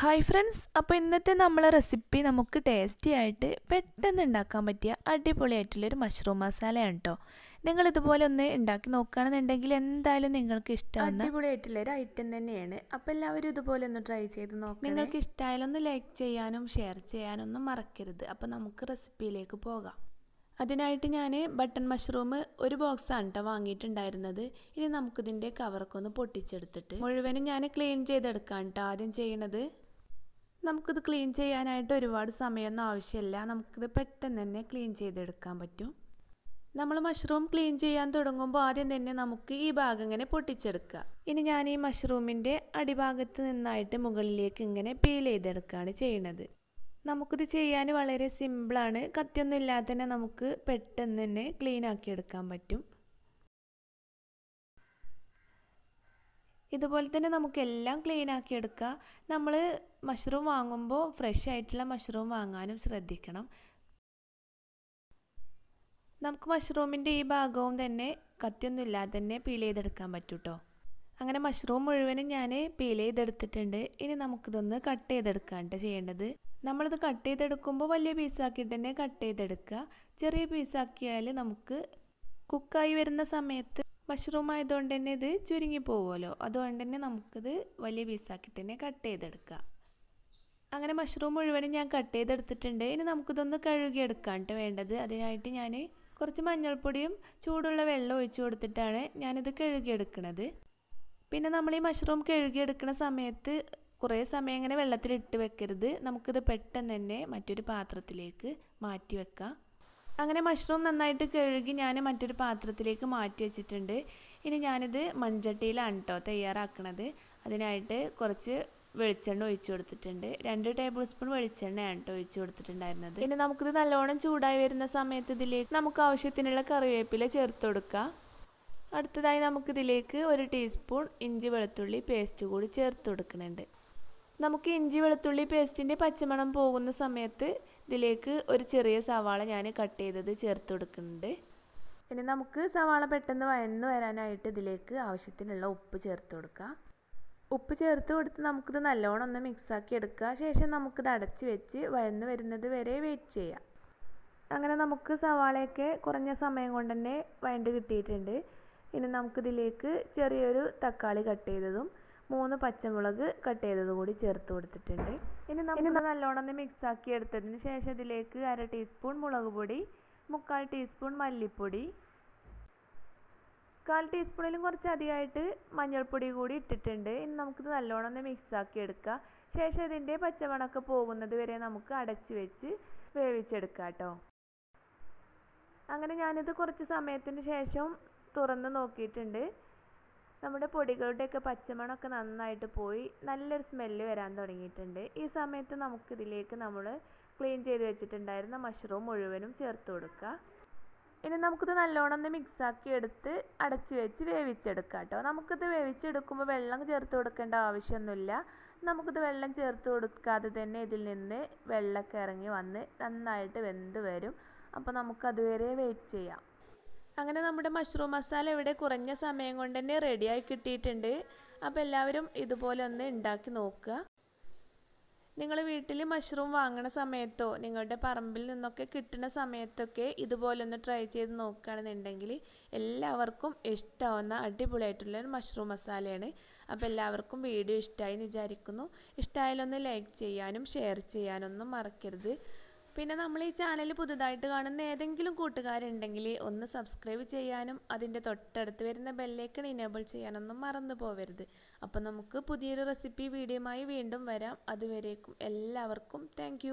hi friends അപ്പോൾ ഇന്നത്തെ നമ്മളെ റെസിപ്പി നമുക്ക് ടേസ്റ്റി ആയിട്ട് പെട്ടെന്ന് ഉണ്ടാക്കാൻ പറ്റിയ അടിപൊളിയായിട്ടുള്ളൊരു മഷ്റൂം മസാലയാണ് കേട്ടോ നിങ്ങൾ ഇതുപോലെ ഒന്ന് ഉണ്ടാക്കി നോക്കുകയാണെന്നുണ്ടെങ്കിൽ എന്തായാലും നിങ്ങൾക്ക് ഇഷ്ടമാണ് അടിപൊളിയായിട്ടുള്ളൊരു ഐറ്റം തന്നെയാണ് അപ്പോൾ എല്ലാവരും ഇതുപോലെ ഒന്ന് ട്രൈ ചെയ്ത് നോക്കാം നിങ്ങൾക്ക് ഒന്ന് ലൈക്ക് ചെയ്യാനും ഷെയർ ചെയ്യാനും ഒന്നും മറക്കരുത് അപ്പോൾ നമുക്ക് റെസിപ്പിയിലേക്ക് പോകാം അതിനായിട്ട് ഞാൻ ബട്ടൺ മഷ്റൂം ഒരു ബോക്സാണ് കേട്ടോ വാങ്ങിയിട്ടുണ്ടായിരുന്നത് ഇനി നമുക്കിതിൻ്റെ കവറൊക്കെ ഒന്ന് പൊട്ടിച്ചെടുത്തിട്ട് മുഴുവനും ഞാൻ ക്ലീൻ ചെയ്തെടുക്കാം കേട്ടോ ആദ്യം ചെയ്യണത് നമുക്കിത് ക്ലീൻ ചെയ്യാനായിട്ട് ഒരുപാട് സമയമൊന്നും ആവശ്യമില്ല നമുക്കിത് പെട്ടെന്ന് തന്നെ ക്ലീൻ ചെയ്തെടുക്കാൻ പറ്റും നമ്മൾ മഷ്റൂം ക്ലീൻ ചെയ്യാൻ തുടങ്ങുമ്പോൾ ആദ്യം തന്നെ നമുക്ക് ഈ ഭാഗം ഇങ്ങനെ പൊട്ടിച്ചെടുക്കുക ഇനി ഞാൻ ഈ മഷ്റൂമിൻ്റെ അടിഭാഗത്ത് നിന്നായിട്ട് മുകളിലേക്ക് ഇങ്ങനെ പീൽ ചെയ്തെടുക്കുകയാണ് ചെയ്യുന്നത് നമുക്കിത് ചെയ്യാൻ വളരെ സിമ്പിളാണ് കത്തിയൊന്നും ഇല്ലാതെ തന്നെ നമുക്ക് പെട്ടെന്ന് തന്നെ ക്ലീൻ ആക്കി എടുക്കാൻ പറ്റും ഇതുപോലെ തന്നെ നമുക്ക് എല്ലാം ക്ലീൻ ആക്കി എടുക്കുക നമ്മൾ മഷ്റൂം വാങ്ങുമ്പോൾ ഫ്രഷ് ആയിട്ടുള്ള മഷ്റൂം വാങ്ങാനും ശ്രദ്ധിക്കണം നമുക്ക് മഷ്റൂമിൻ്റെ ഈ ഭാഗവും തന്നെ കത്തിയൊന്നും ഇല്ലാതെ തന്നെ പീൽ ചെയ്തെടുക്കാൻ പറ്റും കേട്ടോ അങ്ങനെ മഷ്റൂം മുഴുവനും ഞാൻ പീൽ ചെയ്തെടുത്തിട്ടുണ്ട് ഇനി നമുക്കിതൊന്ന് കട്ട് ചെയ്തെടുക്കാണ്ട് ചെയ്യേണ്ടത് നമ്മളിത് കട്ട് ചെയ്തെടുക്കുമ്പോൾ വലിയ പീസാക്കിയിട്ട് തന്നെ കട്ട് ചെയ്തെടുക്കുക ചെറിയ പീസാക്കിയാൽ നമുക്ക് കുക്കായി വരുന്ന സമയത്ത് മഷ്റൂം ആയതുകൊണ്ട് തന്നെ ഇത് ചുരുങ്ങി പോവുമല്ലോ അതുകൊണ്ട് തന്നെ നമുക്കിത് വലിയ പീസാക്കിയിട്ട് തന്നെ കട്ട് ചെയ്തെടുക്കാം അങ്ങനെ മഷ്റൂം മുഴുവനും ഞാൻ കട്ട് ചെയ്തെടുത്തിട്ടുണ്ട് ഇനി നമുക്കിതൊന്ന് കഴുകിയെടുക്കാണ്ട് വേണ്ടത് അതിനായിട്ട് ഞാൻ കുറച്ച് മഞ്ഞൾപ്പൊടിയും ചൂടുള്ള വെള്ളം ഒഴിച്ചു കൊടുത്തിട്ടാണ് ഞാനിത് കഴുകിയെടുക്കുന്നത് പിന്നെ നമ്മൾ ഈ മഷ്റൂം കഴുകിയെടുക്കുന്ന സമയത്ത് കുറേ സമയം ഇങ്ങനെ വെള്ളത്തിലിട്ട് വെക്കരുത് നമുക്കിത് പെട്ടെന്ന് തന്നെ മറ്റൊരു പാത്രത്തിലേക്ക് മാറ്റി വെക്കാം അങ്ങനെ മഷ്റൂം നന്നായിട്ട് കഴുകി ഞാൻ മറ്റൊരു പാത്രത്തിലേക്ക് മാറ്റി വെച്ചിട്ടുണ്ട് ഇനി ഞാനിത് മൺചട്ടിയിലാണ് കേട്ടോ തയ്യാറാക്കണത് അതിനായിട്ട് കുറച്ച് വെളിച്ചെണ്ണ ഒഴിച്ചു കൊടുത്തിട്ടുണ്ട് രണ്ട് ടേബിൾ സ്പൂൺ വെളിച്ചെണ്ണയാണ് കേട്ടോ ഒഴിച്ചു കൊടുത്തിട്ടുണ്ടായിരുന്നത് ഇനി നമുക്കിത് നല്ലോണം ചൂടായി വരുന്ന സമയത്ത് ഇതിലേക്ക് നമുക്ക് ആവശ്യത്തിനുള്ള കറിവേപ്പില ചേർത്ത് കൊടുക്കുക അടുത്തതായി നമുക്കിതിലേക്ക് ഒരു ടീസ്പൂൺ ഇഞ്ചി വെളുത്തുള്ളി പേസ്റ്റ് കൂടി ചേർത്ത് കൊടുക്കുന്നുണ്ട് നമുക്ക് ഇഞ്ചി വെളുത്തുള്ളി പേസ്റ്റിൻ്റെ പച്ചമണം പോകുന്ന സമയത്ത് ഇതിലേക്ക് ഒരു ചെറിയ സവാള ഞാൻ കട്ട് ചെയ്തത് ചേർത്ത് കൊടുക്കുന്നുണ്ട് ഇനി നമുക്ക് സവാള പെട്ടെന്ന് വയന്ന് വരാനായിട്ട് ഇതിലേക്ക് ആവശ്യത്തിനുള്ള ഉപ്പ് ചേർത്ത് കൊടുക്കുക ഉപ്പ് ചേർത്ത് കൊടുത്ത് നമുക്കിത് നല്ലോണം ഒന്ന് മിക്സാക്കി എടുക്കുക ശേഷം നമുക്കിത് അടച്ച് വെച്ച് വഴന്ന് വരുന്നത് വരെ വെയിറ്റ് ചെയ്യാം അങ്ങനെ നമുക്ക് സവാളയൊക്കെ കുറഞ്ഞ സമയം കൊണ്ട് തന്നെ വയണ്ട് കിട്ടിയിട്ടുണ്ട് ഇനി നമുക്കിതിലേക്ക് ചെറിയൊരു തക്കാളി കട്ട് ചെയ്തതും മൂന്ന് പച്ചമുളക് കട്ട് ചെയ്തത് കൂടി ചേർത്ത് കൊടുത്തിട്ടുണ്ട് ഇനി നമുക്ക് നല്ലോണം ഒന്ന് മിക്സാക്കി എടുത്തതിന് ശേഷം ഇതിലേക്ക് അര ടീസ്പൂൺ മുളക് പൊടി മുക്കാൽ ടീസ്പൂൺ മല്ലിപ്പൊടി കാൽ ടീസ്പൂണിലും കുറച്ചധികമായിട്ട് മഞ്ഞൾപ്പൊടി കൂടി ഇട്ടിട്ടുണ്ട് ഇനി നമുക്കിത് നല്ലോണം ഒന്ന് മിക്സാക്കി എടുക്കുക ശേഷം ഇതിൻ്റെ പച്ചമണമൊക്കെ പോകുന്നത് വരെ നമുക്ക് അടച്ച് വെച്ച് വേവിച്ചെടുക്കാം കേട്ടോ അങ്ങനെ ഞാനിത് കുറച്ച് സമയത്തിന് ശേഷം തുറന്ന് നോക്കിയിട്ടുണ്ട് നമ്മുടെ പൊടികളുടെയൊക്കെ പച്ചമണമൊക്കെ നന്നായിട്ട് പോയി നല്ലൊരു സ്മെല്ല് വരാൻ തുടങ്ങിയിട്ടുണ്ട് ഈ സമയത്ത് നമുക്കിതിലേക്ക് നമ്മൾ ക്ലീൻ ചെയ്ത് വെച്ചിട്ടുണ്ടായിരുന്ന മഷ്റൂം മുഴുവനും ചേർത്ത് കൊടുക്കുക ഇനി നമുക്കിത് നല്ലോണം ഒന്ന് മിക്സാക്കി എടുത്ത് അടച്ചു വെച്ച് വേവിച്ചെടുക്കാം കേട്ടോ നമുക്കിത് വേവിച്ചെടുക്കുമ്പോൾ വെള്ളം ചേർത്ത് കൊടുക്കേണ്ട ആവശ്യമൊന്നുമില്ല നമുക്കിത് വെള്ളം ചേർത്ത് കൊടുക്കാതെ തന്നെ ഇതിൽ നിന്ന് വെള്ളമൊക്കെ ഇറങ്ങി വന്ന് നന്നായിട്ട് വെന്ത് വരും അപ്പോൾ നമുക്ക് അതുവരെ വെയിറ്റ് ചെയ്യാം അങ്ങനെ നമ്മുടെ മഷ്റൂം മസാല ഇവിടെ കുറഞ്ഞ സമയം കൊണ്ട് തന്നെ റെഡിയായി കിട്ടിയിട്ടുണ്ട് അപ്പോൾ എല്ലാവരും ഇതുപോലെ ഒന്ന് ഉണ്ടാക്കി നോക്കുക നിങ്ങൾ വീട്ടിൽ മഷ്റൂം വാങ്ങണ സമയത്തോ നിങ്ങളുടെ പറമ്പിൽ നിന്നൊക്കെ കിട്ടുന്ന സമയത്തൊക്കെ ഇതുപോലെ ഒന്ന് ട്രൈ ചെയ്ത് നോക്കുകയാണെന്നുണ്ടെങ്കിൽ എല്ലാവർക്കും ഇഷ്ടമാവുന്ന അടിപൊളിയായിട്ടുള്ള ഒരു മഷ്റൂം മസാലയാണ് അപ്പോൾ എല്ലാവർക്കും വീഡിയോ ഇഷ്ടമായി എന്ന് വിചാരിക്കുന്നു ഇഷ്ടമായാലൊന്ന് ലൈക്ക് ചെയ്യാനും ഷെയർ ചെയ്യാനൊന്നും മറക്കരുത് പിന്നെ നമ്മൾ ഈ ചാനൽ പുതുതായിട്ട് കാണുന്ന ഏതെങ്കിലും കൂട്ടുകാരുണ്ടെങ്കിൽ ഒന്ന് സബ്സ്ക്രൈബ് ചെയ്യാനും അതിൻ്റെ തൊട്ടടുത്ത് വരുന്ന ബെല്ലേക്കൺ ഇനേബിൾ ചെയ്യാനൊന്നും മറന്നു പോവരുത് അപ്പോൾ നമുക്ക് പുതിയൊരു റെസിപ്പി വീഡിയോയുമായി വീണ്ടും വരാം അതുവരേക്കും എല്ലാവർക്കും താങ്ക്